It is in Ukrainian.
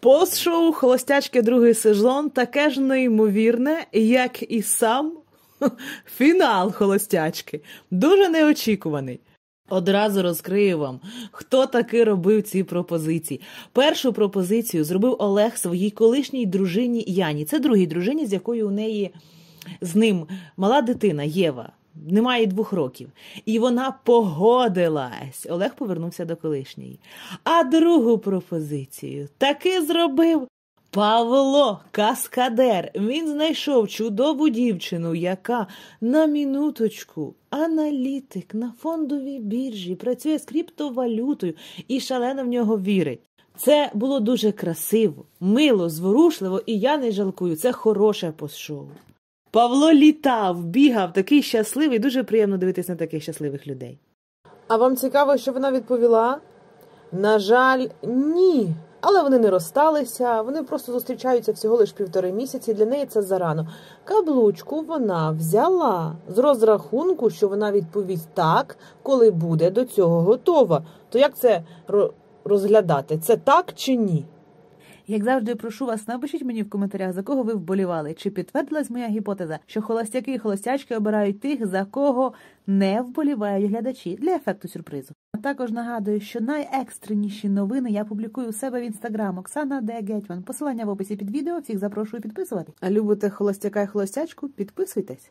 Постшоу Холостячки другий сезон таке ж неймовірне, як і сам фінал Холостячки. Дуже неочікуваний. Одразу розкрию вам, хто таки робив ці пропозиції. Першу пропозицію зробив Олег своїй колишній дружині Яні. Це другій дружині, з якою у неї з ним мала дитина Єва немає двох років. І вона погодилась. Олег повернувся до колишньої. А другу пропозицію таки зробив. Павло Каскадер, він знайшов чудову дівчину, яка на мінуточку аналітик на фондовій біржі працює з криптовалютою і шалено в нього вірить. Це було дуже красиво, мило, зворушливо, і я не жалкую. Це хороше пошоу. Павло літав, бігав, такий щасливий, дуже приємно дивитися на таких щасливих людей. А вам цікаво, що вона відповіла? На жаль, ні. Але вони не розсталися, вони просто зустрічаються всього лиш півтори місяці. Для неї це зарано. Каблучку вона взяла з розрахунку, що вона відповість так, коли буде до цього готова. То як це розглядати? Це так чи ні? Як завжди, прошу вас, напишіть мені в коментарях, за кого ви вболівали. Чи підтвердилась моя гіпотеза, що холостяки і холостячки обирають тих, за кого не вболівають глядачі для ефекту сюрпризу? А також нагадую, що найекстреніші новини я публікую у себе в інстаграм Оксана Де Гетьман. Посилання в описі під відео. Всіх запрошую підписувати. А любите холостяка і холостячку? Підписуйтесь.